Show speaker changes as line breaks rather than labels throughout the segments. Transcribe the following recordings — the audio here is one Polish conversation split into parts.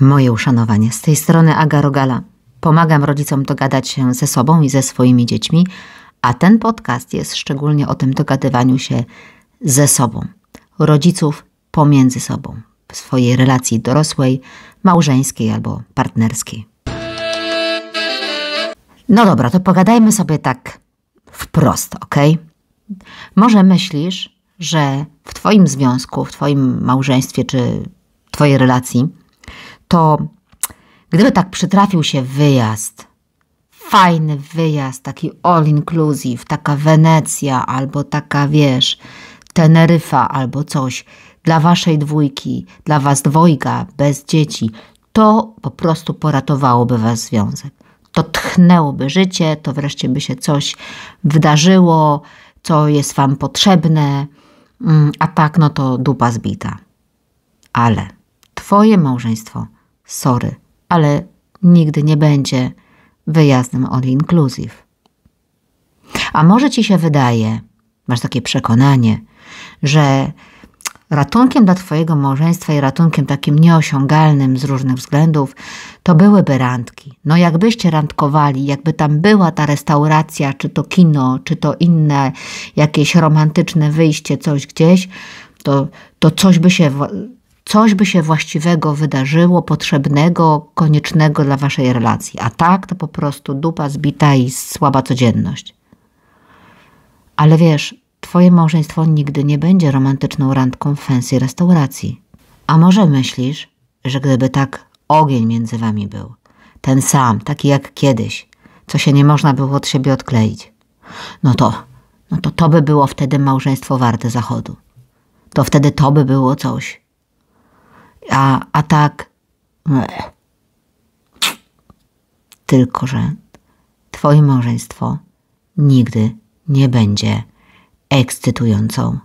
moje uszanowanie. Z tej strony Aga Rogala. Pomagam rodzicom dogadać się ze sobą i ze swoimi dziećmi, a ten podcast jest szczególnie o tym dogadywaniu się ze sobą, rodziców pomiędzy sobą, w swojej relacji dorosłej, małżeńskiej albo partnerskiej. No dobra, to pogadajmy sobie tak wprost, ok? Może myślisz, że w Twoim związku, w Twoim małżeństwie czy Twojej relacji to gdyby tak przytrafił się wyjazd, fajny wyjazd, taki all inclusive, taka Wenecja albo taka, wiesz, Teneryfa albo coś dla waszej dwójki, dla was dwojga, bez dzieci, to po prostu poratowałoby was związek. To tchnęłoby życie, to wreszcie by się coś wydarzyło, co jest wam potrzebne, mm, a tak no to dupa zbita. Ale twoje małżeństwo sorry, ale nigdy nie będzie wyjazdem all inclusive. A może ci się wydaje, masz takie przekonanie, że ratunkiem dla Twojego małżeństwa i ratunkiem takim nieosiągalnym z różnych względów, to byłyby randki. No jakbyście randkowali, jakby tam była ta restauracja, czy to kino, czy to inne jakieś romantyczne wyjście, coś gdzieś, to, to coś by się coś by się właściwego wydarzyło, potrzebnego, koniecznego dla waszej relacji. A tak to po prostu dupa zbita i słaba codzienność. Ale wiesz, twoje małżeństwo nigdy nie będzie romantyczną randką fancy restauracji. A może myślisz, że gdyby tak ogień między wami był, ten sam, taki jak kiedyś, co się nie można było od siebie odkleić, no to, no to to by było wtedy małżeństwo warte zachodu. To wtedy to by było coś a, a tak... Tylko, że twoje małżeństwo nigdy nie będzie ekscytującą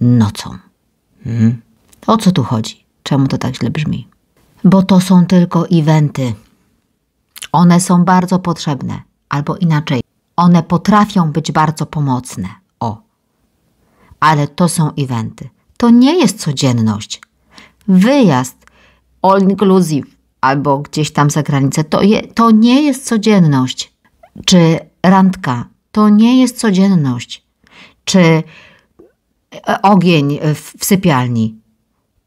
nocą. Hmm? O co tu chodzi? Czemu to tak źle brzmi? Bo to są tylko eventy. One są bardzo potrzebne, albo inaczej, one potrafią być bardzo pomocne. O. Ale to są eventy. To nie jest codzienność wyjazd all inclusive albo gdzieś tam za granicę, to, je, to nie jest codzienność. Czy randka, to nie jest codzienność. Czy e, ogień w, w sypialni,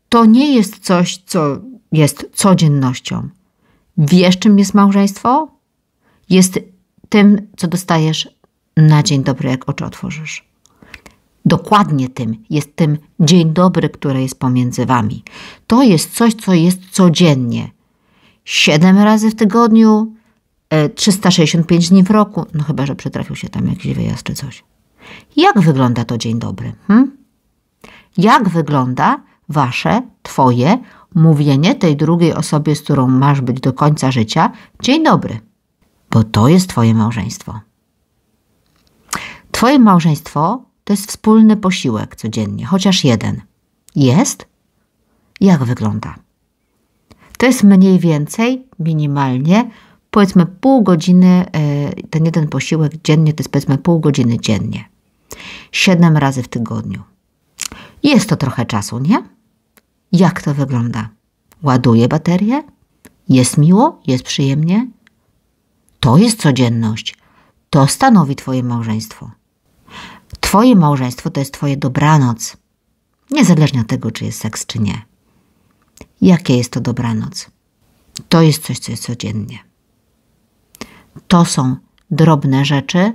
to nie jest coś, co jest codziennością. Wiesz, czym jest małżeństwo? Jest tym, co dostajesz na dzień dobry, jak oczy otworzysz. Dokładnie tym jest tym dzień dobry, który jest pomiędzy wami. To jest coś, co jest codziennie. Siedem razy w tygodniu, 365 e, dni w roku, no chyba, że przytrafił się tam jakiś wyjazd czy coś. Jak wygląda to dzień dobry? Hm? Jak wygląda wasze, twoje mówienie tej drugiej osobie, z którą masz być do końca życia, dzień dobry? Bo to jest twoje małżeństwo. Twoje małżeństwo to jest wspólny posiłek codziennie, chociaż jeden. Jest? Jak wygląda? To jest mniej więcej, minimalnie, powiedzmy pół godziny, e, ten jeden posiłek dziennie to jest powiedzmy pół godziny dziennie. Siedem razy w tygodniu. Jest to trochę czasu, nie? Jak to wygląda? ładuje baterię? Jest miło? Jest przyjemnie? To jest codzienność. To stanowi Twoje małżeństwo. Twoje małżeństwo to jest Twoje dobranoc, niezależnie od tego, czy jest seks, czy nie. Jakie jest to dobranoc? To jest coś, co jest codziennie. To są drobne rzeczy,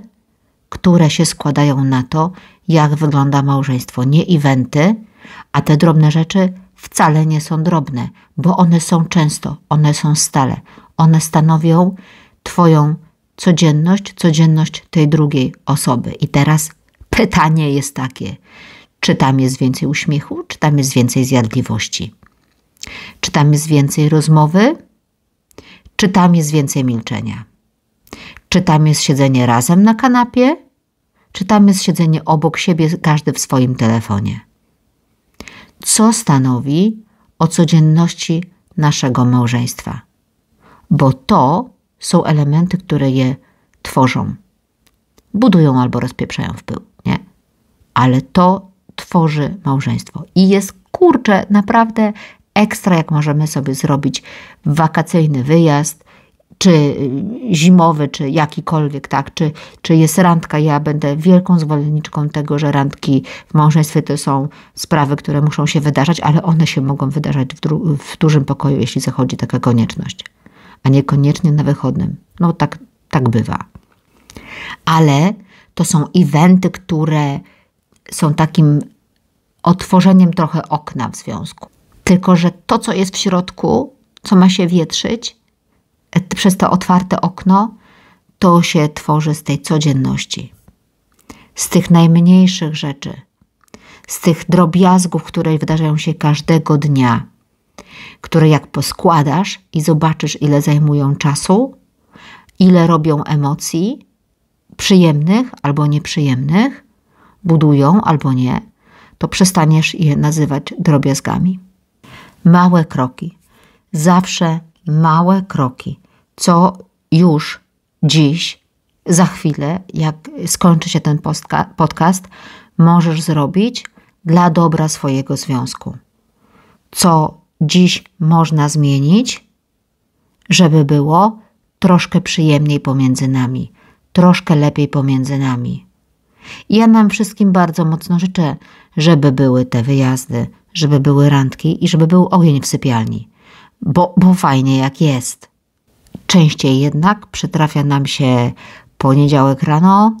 które się składają na to, jak wygląda małżeństwo, nie eventy, a te drobne rzeczy wcale nie są drobne, bo one są często, one są stale, one stanowią Twoją codzienność, codzienność tej drugiej osoby. I teraz Pytanie jest takie, czy tam jest więcej uśmiechu, czy tam jest więcej zjadliwości? Czy tam jest więcej rozmowy, czy tam jest więcej milczenia? Czy tam jest siedzenie razem na kanapie, czy tam jest siedzenie obok siebie, każdy w swoim telefonie? Co stanowi o codzienności naszego małżeństwa? Bo to są elementy, które je tworzą, budują albo rozpieprzają w pył ale to tworzy małżeństwo. I jest kurczę, naprawdę ekstra, jak możemy sobie zrobić wakacyjny wyjazd, czy y, zimowy, czy jakikolwiek, tak, czy, czy jest randka. Ja będę wielką zwolenniczką tego, że randki w małżeństwie to są sprawy, które muszą się wydarzać, ale one się mogą wydarzać w, w dużym pokoju, jeśli zachodzi taka konieczność, a niekoniecznie na wychodnym. No tak, tak bywa. Ale to są eventy, które są takim otworzeniem trochę okna w związku. Tylko, że to, co jest w środku, co ma się wietrzyć, e, przez to otwarte okno, to się tworzy z tej codzienności, z tych najmniejszych rzeczy, z tych drobiazgów, które wydarzają się każdego dnia, które jak poskładasz i zobaczysz, ile zajmują czasu, ile robią emocji, przyjemnych albo nieprzyjemnych, budują albo nie, to przestaniesz je nazywać drobiazgami. Małe kroki. Zawsze małe kroki. Co już dziś, za chwilę, jak skończy się ten podcast, możesz zrobić dla dobra swojego związku. Co dziś można zmienić, żeby było troszkę przyjemniej pomiędzy nami, troszkę lepiej pomiędzy nami. Ja nam wszystkim bardzo mocno życzę, żeby były te wyjazdy, żeby były randki i żeby był ogień w sypialni. Bo, bo fajnie jak jest. Częściej jednak przytrafia nam się poniedziałek rano,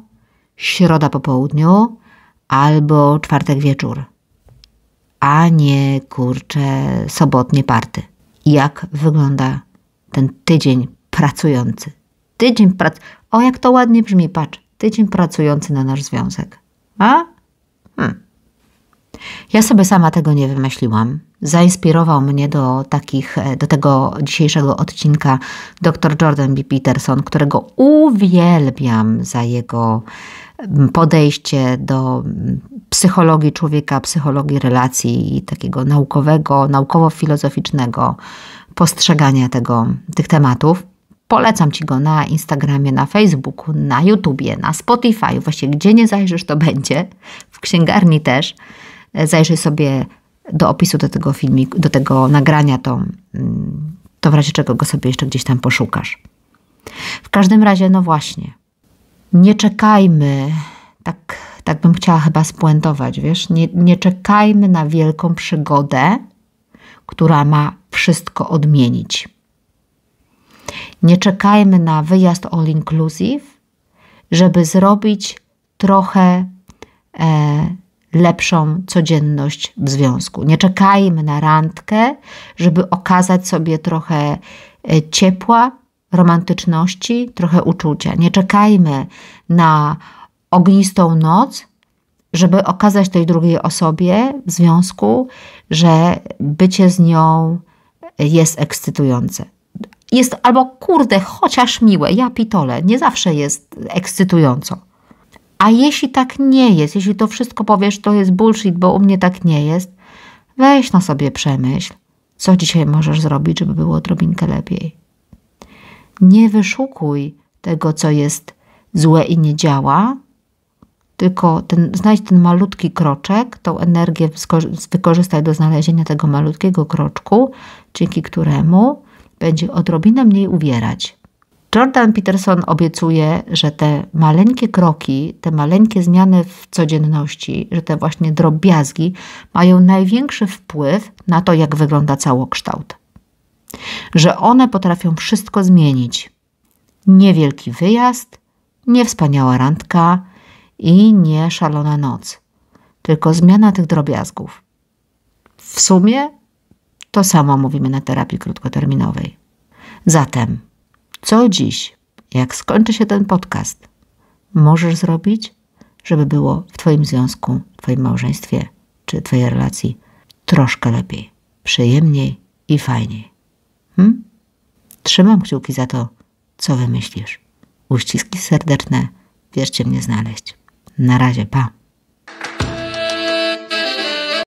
środa po południu albo czwartek wieczór, a nie kurczę sobotnie party. Jak wygląda ten tydzień pracujący? Tydzień pracy. O, jak to ładnie brzmi, patrz tydzień pracujący na nasz związek. A? Hmm. Ja sobie sama tego nie wymyśliłam. Zainspirował mnie do takich, e, do tego dzisiejszego odcinka dr Jordan B. Peterson, którego uwielbiam za jego podejście do psychologii człowieka, psychologii relacji i takiego naukowego, naukowo-filozoficznego postrzegania tego, tych tematów. Polecam Ci go na Instagramie, na Facebooku, na YouTubie, na Spotify. Właśnie gdzie nie zajrzysz, to będzie. W księgarni też. Zajrzyj sobie do opisu do tego filmiku, do tego nagrania, to, mm, to w razie czego go sobie jeszcze gdzieś tam poszukasz. W każdym razie, no właśnie, nie czekajmy, tak, tak bym chciała chyba spuentować, wiesz, nie, nie czekajmy na wielką przygodę, która ma wszystko odmienić. Nie czekajmy na wyjazd all inclusive, żeby zrobić trochę e, lepszą codzienność w związku. Nie czekajmy na randkę, żeby okazać sobie trochę e, ciepła, romantyczności, trochę uczucia. Nie czekajmy na ognistą noc, żeby okazać tej drugiej osobie w związku, że bycie z nią jest ekscytujące jest albo kurde, chociaż miłe, ja pitole, nie zawsze jest ekscytująco. A jeśli tak nie jest, jeśli to wszystko powiesz, to jest bullshit, bo u mnie tak nie jest, weź na sobie przemyśl, co dzisiaj możesz zrobić, żeby było odrobinkę lepiej. Nie wyszukuj tego, co jest złe i nie działa, tylko ten, znajdź ten malutki kroczek, tą energię wykorzystaj do znalezienia tego malutkiego kroczku, dzięki któremu będzie odrobinę mniej uwierać. Jordan Peterson obiecuje, że te maleńkie kroki, te maleńkie zmiany w codzienności, że te właśnie drobiazgi mają największy wpływ na to, jak wygląda całokształt. Że one potrafią wszystko zmienić. Niewielki wyjazd, nie wspaniała randka i nie szalona noc, tylko zmiana tych drobiazgów. W sumie to samo mówimy na terapii krótkoterminowej. Zatem, co dziś, jak skończy się ten podcast, możesz zrobić, żeby było w Twoim związku, Twoim małżeństwie czy Twojej relacji troszkę lepiej, przyjemniej i fajniej? Hm? Trzymam kciuki za to, co wymyślisz. Uściski serdeczne, Wierzcie mnie znaleźć. Na razie, pa.